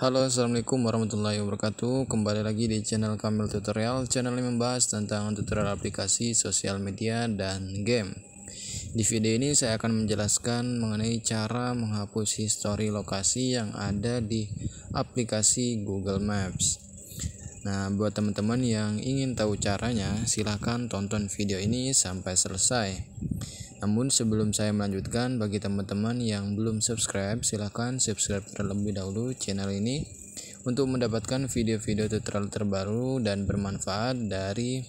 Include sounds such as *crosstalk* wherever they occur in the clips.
Halo assalamualaikum warahmatullahi wabarakatuh Kembali lagi di channel Kamil Tutorial Channel yang membahas tentang tutorial aplikasi sosial media dan game Di video ini saya akan menjelaskan mengenai cara menghapus histori lokasi yang ada di aplikasi Google Maps Nah buat teman-teman yang ingin tahu caranya silahkan tonton video ini sampai selesai namun sebelum saya melanjutkan, bagi teman-teman yang belum subscribe, silahkan subscribe terlebih dahulu channel ini untuk mendapatkan video-video tutorial terbaru dan bermanfaat dari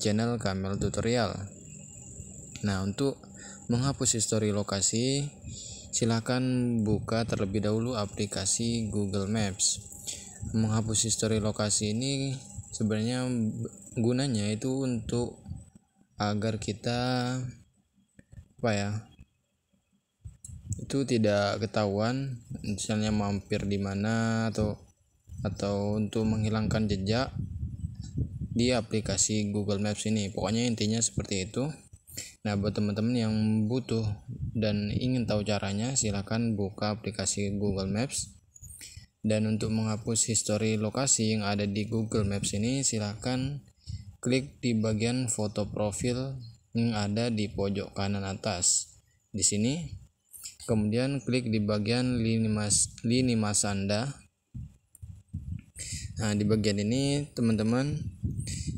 channel Kamel Tutorial. Nah, untuk menghapus histori lokasi, silahkan buka terlebih dahulu aplikasi Google Maps. Menghapus histori lokasi ini sebenarnya gunanya itu untuk agar kita apa ya itu tidak ketahuan misalnya mampir di mana atau atau untuk menghilangkan jejak di aplikasi Google Maps ini pokoknya intinya seperti itu nah buat teman-teman yang butuh dan ingin tahu caranya silahkan buka aplikasi Google Maps dan untuk menghapus histori lokasi yang ada di Google Maps ini silahkan klik di bagian foto profil yang ada di pojok kanan atas. Di sini, kemudian klik di bagian lini, mas, lini mas Anda. Nah, di bagian ini, teman-teman,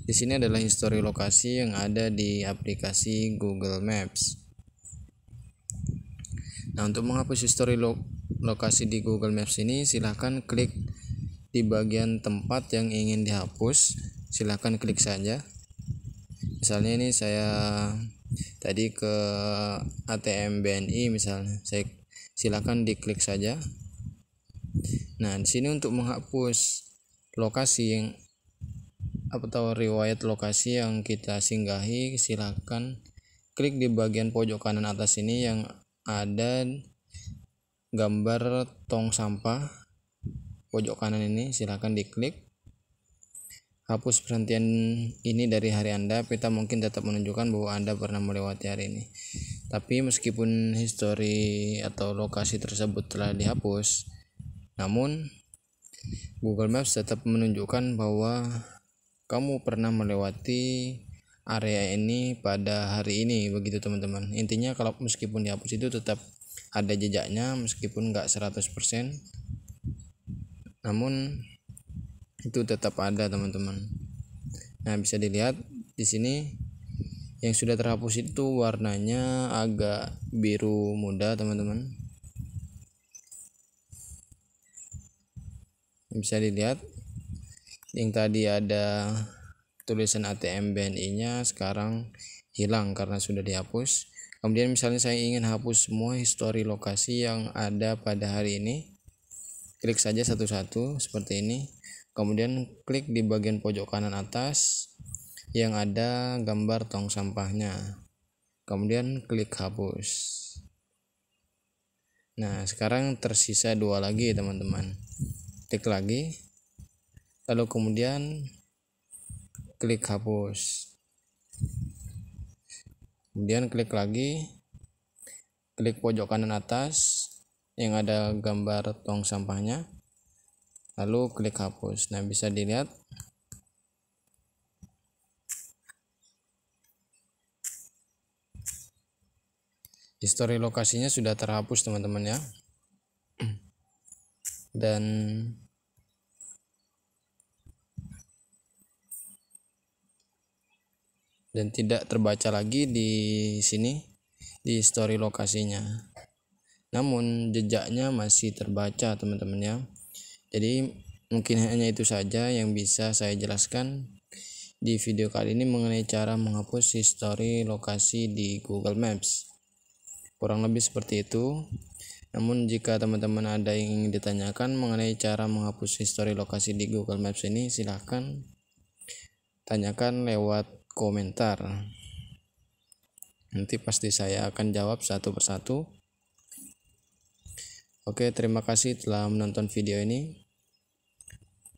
di sini adalah histori lokasi yang ada di aplikasi Google Maps. Nah, untuk menghapus histori lo lokasi di Google Maps ini, silahkan klik di bagian tempat yang ingin dihapus. Silahkan klik saja misalnya ini saya tadi ke ATM BNI misalnya saya silakan diklik saja nah di sini untuk menghapus lokasi yang atau riwayat lokasi yang kita singgahi silakan klik di bagian pojok kanan atas ini yang ada gambar tong sampah pojok kanan ini silakan diklik Hapus perhentian ini dari hari Anda, peta mungkin tetap menunjukkan bahwa Anda pernah melewati hari ini. Tapi meskipun histori atau lokasi tersebut telah dihapus, namun Google Maps tetap menunjukkan bahwa kamu pernah melewati area ini pada hari ini begitu teman-teman intinya kalau meskipun dihapus itu tetap ada jejaknya meskipun nggak 100% namun itu tetap ada teman-teman nah bisa dilihat di sini yang sudah terhapus itu warnanya agak biru muda teman-teman bisa dilihat yang tadi ada tulisan ATM BNI nya sekarang hilang karena sudah dihapus kemudian misalnya saya ingin hapus semua histori lokasi yang ada pada hari ini klik saja satu-satu seperti ini Kemudian klik di bagian pojok kanan atas yang ada gambar tong sampahnya. Kemudian klik hapus. Nah, sekarang tersisa dua lagi, teman-teman. Klik lagi. Lalu kemudian klik hapus. Kemudian klik lagi. Klik pojok kanan atas yang ada gambar tong sampahnya lalu klik hapus nah bisa dilihat histori lokasinya sudah terhapus teman-teman ya *clears throat* dan dan tidak terbaca lagi di sini di histori lokasinya namun jejaknya masih terbaca teman-teman ya jadi mungkin hanya itu saja yang bisa saya jelaskan di video kali ini mengenai cara menghapus histori lokasi di Google Maps. Kurang lebih seperti itu. Namun jika teman-teman ada yang ingin ditanyakan mengenai cara menghapus histori lokasi di Google Maps ini silahkan tanyakan lewat komentar. Nanti pasti saya akan jawab satu persatu. Oke, terima kasih telah menonton video ini.